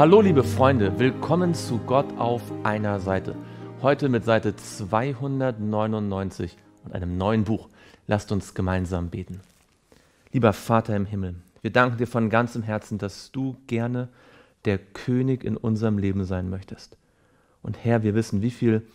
Hallo liebe Freunde, willkommen zu Gott auf einer Seite. Heute mit Seite 299 und einem neuen Buch. Lasst uns gemeinsam beten. Lieber Vater im Himmel, wir danken dir von ganzem Herzen, dass du gerne der König in unserem Leben sein möchtest. Und Herr, wir wissen, wie viel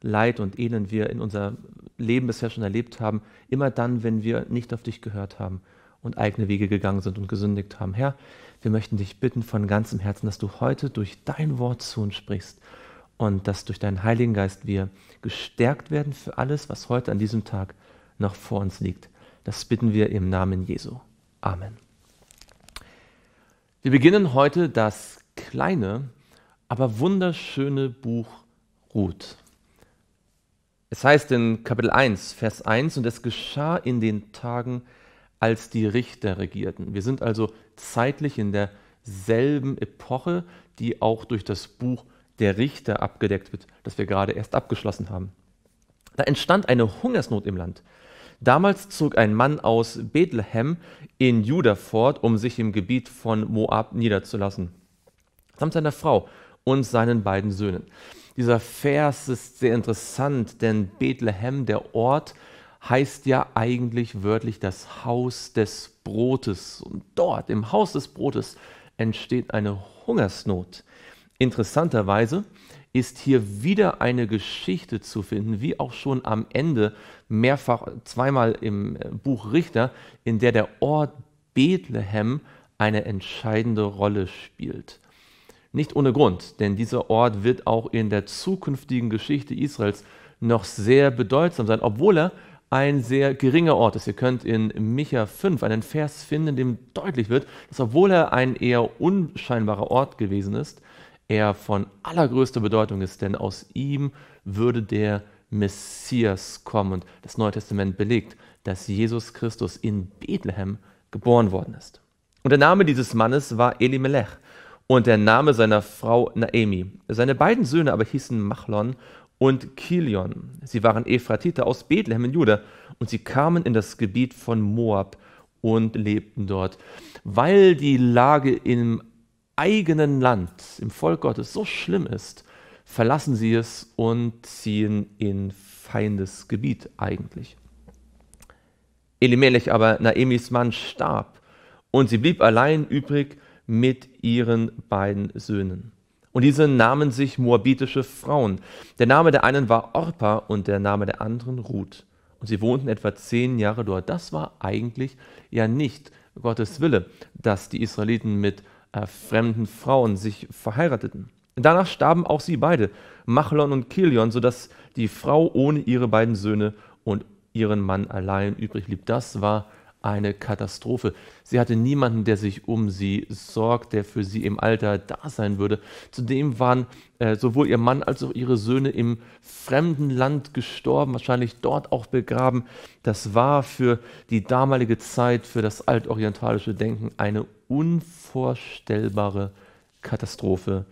Leid und Elend wir in unserem Leben bisher schon erlebt haben, immer dann, wenn wir nicht auf dich gehört haben und eigene Wege gegangen sind und gesündigt haben. Herr, wir möchten dich bitten von ganzem Herzen, dass du heute durch dein Wort zu uns sprichst und dass durch deinen Heiligen Geist wir gestärkt werden für alles, was heute an diesem Tag noch vor uns liegt. Das bitten wir im Namen Jesu. Amen. Wir beginnen heute das kleine, aber wunderschöne Buch Ruth. Es heißt in Kapitel 1, Vers 1, und es geschah in den Tagen, als die Richter regierten. Wir sind also zeitlich in derselben Epoche, die auch durch das Buch der Richter abgedeckt wird, das wir gerade erst abgeschlossen haben. Da entstand eine Hungersnot im Land. Damals zog ein Mann aus Bethlehem in Juda fort, um sich im Gebiet von Moab niederzulassen, samt seiner Frau und seinen beiden Söhnen. Dieser Vers ist sehr interessant, denn Bethlehem, der Ort, heißt ja eigentlich wörtlich das Haus des Brotes. Und dort, im Haus des Brotes, entsteht eine Hungersnot. Interessanterweise ist hier wieder eine Geschichte zu finden, wie auch schon am Ende mehrfach, zweimal im äh, Buch Richter, in der der Ort Bethlehem eine entscheidende Rolle spielt. Nicht ohne Grund, denn dieser Ort wird auch in der zukünftigen Geschichte Israels noch sehr bedeutsam sein, obwohl er ein sehr geringer Ort ist. Ihr könnt in Micha 5 einen Vers finden, in dem deutlich wird, dass obwohl er ein eher unscheinbarer Ort gewesen ist, er von allergrößter Bedeutung ist, denn aus ihm würde der Messias kommen. Und das Neue Testament belegt, dass Jesus Christus in Bethlehem geboren worden ist. Und der Name dieses Mannes war Elimelech und der Name seiner Frau Naemi. Seine beiden Söhne aber hießen Machlon und Kilion. Sie waren Ephratiter aus Bethlehem in Juda und sie kamen in das Gebiet von Moab und lebten dort. Weil die Lage im eigenen Land, im Volk Gottes, so schlimm ist, verlassen sie es und ziehen in feindes Gebiet eigentlich. Elimelech aber, Naemis Mann, starb und sie blieb allein übrig mit ihren beiden Söhnen und diese nahmen sich moabitische Frauen. Der Name der einen war Orpa und der Name der anderen Ruth. Und sie wohnten etwa zehn Jahre dort. Das war eigentlich ja nicht Gottes Wille, dass die Israeliten mit äh, fremden Frauen sich verheirateten. Danach starben auch sie beide, Machlon und Kilion, sodass die Frau ohne ihre beiden Söhne und ihren Mann allein übrig blieb. Das war eine Katastrophe. Sie hatte niemanden, der sich um sie sorgt, der für sie im Alter da sein würde. Zudem waren äh, sowohl ihr Mann als auch ihre Söhne im fremden Land gestorben, wahrscheinlich dort auch begraben. Das war für die damalige Zeit, für das altorientalische Denken eine unvorstellbare Katastrophe.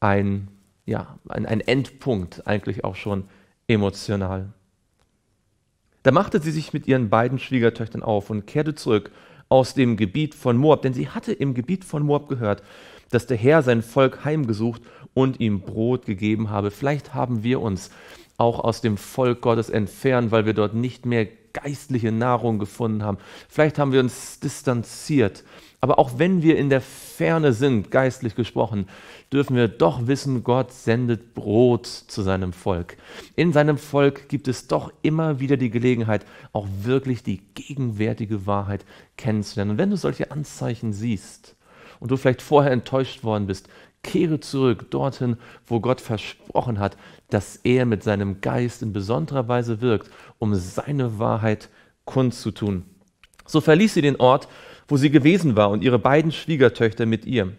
Ein, ja, ein, ein Endpunkt eigentlich auch schon emotional. Da machte sie sich mit ihren beiden Schwiegertöchtern auf und kehrte zurück aus dem Gebiet von Moab, denn sie hatte im Gebiet von Moab gehört, dass der Herr sein Volk heimgesucht und ihm Brot gegeben habe. Vielleicht haben wir uns auch aus dem Volk Gottes entfernt, weil wir dort nicht mehr geistliche Nahrung gefunden haben. Vielleicht haben wir uns distanziert. Aber auch wenn wir in der Ferne sind, geistlich gesprochen, dürfen wir doch wissen, Gott sendet Brot zu seinem Volk. In seinem Volk gibt es doch immer wieder die Gelegenheit, auch wirklich die gegenwärtige Wahrheit kennenzulernen. Und wenn du solche Anzeichen siehst und du vielleicht vorher enttäuscht worden bist, Kehre zurück dorthin, wo Gott versprochen hat, dass er mit seinem Geist in besonderer Weise wirkt, um seine Wahrheit kundzutun. So verließ sie den Ort, wo sie gewesen war, und ihre beiden Schwiegertöchter mit ihr.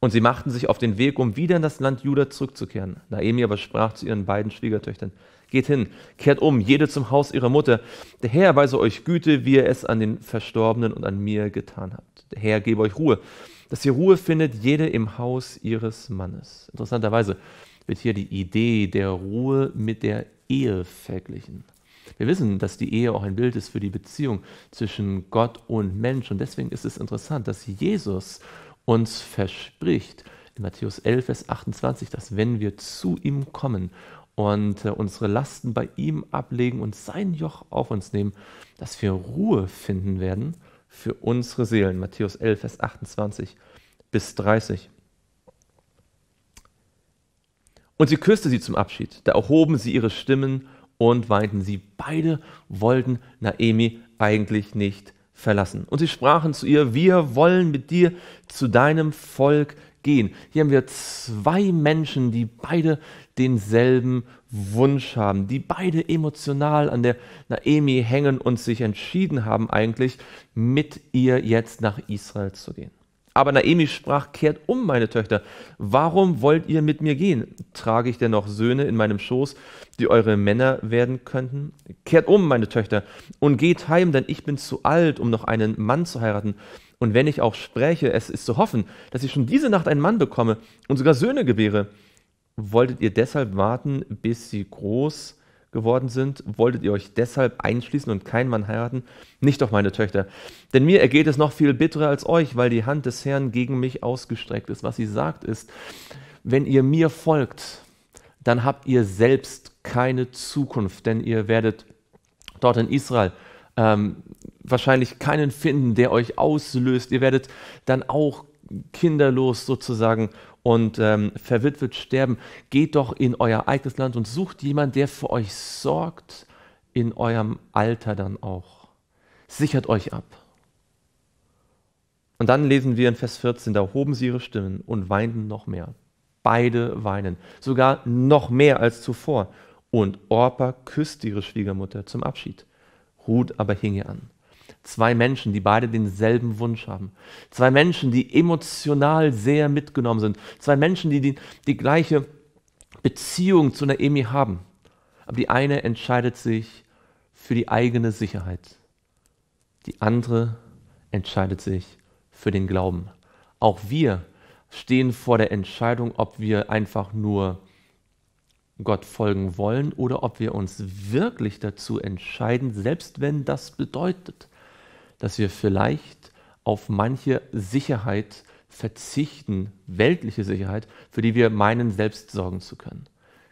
Und sie machten sich auf den Weg, um wieder in das Land Juda zurückzukehren. Naemi aber sprach zu ihren beiden Schwiegertöchtern, Geht hin, kehrt um, jede zum Haus ihrer Mutter. Der Herr weise euch Güte, wie ihr es an den Verstorbenen und an mir getan habt. Der Herr gebe euch Ruhe, dass sie Ruhe findet, jede im Haus ihres Mannes. Interessanterweise wird hier die Idee der Ruhe mit der Ehe verglichen. Wir wissen, dass die Ehe auch ein Bild ist für die Beziehung zwischen Gott und Mensch. Und deswegen ist es interessant, dass Jesus uns verspricht, in Matthäus 11, Vers 28, dass wenn wir zu ihm kommen und äh, unsere Lasten bei ihm ablegen und sein Joch auf uns nehmen, dass wir Ruhe finden werden für unsere Seelen. Matthäus 11, Vers 28 bis 30. Und sie küsste sie zum Abschied. Da erhoben sie ihre Stimmen und weinten. Sie beide wollten Naemi eigentlich nicht verlassen. Und sie sprachen zu ihr, wir wollen mit dir zu deinem Volk gehen. Hier haben wir zwei Menschen, die beide denselben Wunsch haben, die beide emotional an der Naemi hängen und sich entschieden haben eigentlich, mit ihr jetzt nach Israel zu gehen. Aber Naemi sprach, kehrt um, meine Töchter, warum wollt ihr mit mir gehen? Trage ich denn noch Söhne in meinem Schoß, die eure Männer werden könnten? Kehrt um, meine Töchter, und geht heim, denn ich bin zu alt, um noch einen Mann zu heiraten. Und wenn ich auch spreche, es ist zu hoffen, dass ich schon diese Nacht einen Mann bekomme und sogar Söhne gebäre. Wolltet ihr deshalb warten, bis sie groß geworden sind? Wolltet ihr euch deshalb einschließen und keinen Mann heiraten? Nicht doch, meine Töchter. Denn mir ergeht es noch viel bitterer als euch, weil die Hand des Herrn gegen mich ausgestreckt ist. Was sie sagt ist, wenn ihr mir folgt, dann habt ihr selbst keine Zukunft, denn ihr werdet dort in Israel ähm, wahrscheinlich keinen finden, der euch auslöst. Ihr werdet dann auch kinderlos sozusagen und ähm, verwitwet sterben. Geht doch in euer eigenes Land und sucht jemanden, der für euch sorgt, in eurem Alter dann auch. Sichert euch ab. Und dann lesen wir in Vers 14, da hoben sie ihre Stimmen und weinten noch mehr. Beide weinen, sogar noch mehr als zuvor. Und Orpa küsst ihre Schwiegermutter zum Abschied. Ruth aber hinge an. Zwei Menschen, die beide denselben Wunsch haben. Zwei Menschen, die emotional sehr mitgenommen sind. Zwei Menschen, die die, die gleiche Beziehung zu Naomi haben. Aber die eine entscheidet sich für die eigene Sicherheit. Die andere entscheidet sich für den Glauben. Auch wir stehen vor der Entscheidung, ob wir einfach nur Gott folgen wollen oder ob wir uns wirklich dazu entscheiden, selbst wenn das bedeutet, dass wir vielleicht auf manche Sicherheit verzichten, weltliche Sicherheit, für die wir meinen, selbst sorgen zu können.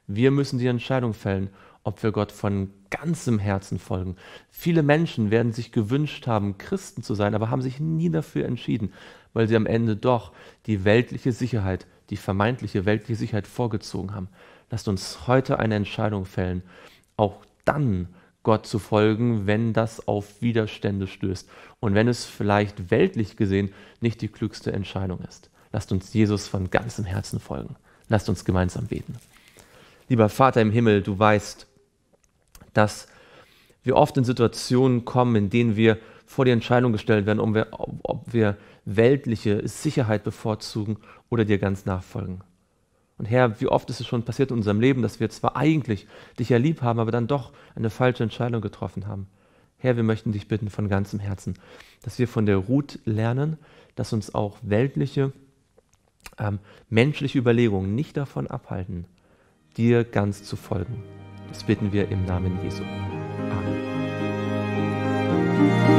Wir müssen die Entscheidung fällen, ob wir Gott von ganzem Herzen folgen. Viele Menschen werden sich gewünscht haben, Christen zu sein, aber haben sich nie dafür entschieden, weil sie am Ende doch die weltliche Sicherheit die vermeintliche weltliche Sicherheit vorgezogen haben. Lasst uns heute eine Entscheidung fällen, auch dann Gott zu folgen, wenn das auf Widerstände stößt und wenn es vielleicht weltlich gesehen nicht die klügste Entscheidung ist. Lasst uns Jesus von ganzem Herzen folgen. Lasst uns gemeinsam beten. Lieber Vater im Himmel, du weißt, dass wir oft in Situationen kommen, in denen wir vor die Entscheidung gestellt werden, ob wir, ob wir weltliche Sicherheit bevorzugen oder dir ganz nachfolgen. Und Herr, wie oft ist es schon passiert in unserem Leben, dass wir zwar eigentlich dich ja lieb haben, aber dann doch eine falsche Entscheidung getroffen haben. Herr, wir möchten dich bitten von ganzem Herzen, dass wir von der Ruth lernen, dass uns auch weltliche, ähm, menschliche Überlegungen nicht davon abhalten, dir ganz zu folgen. Das bitten wir im Namen Jesu. Amen.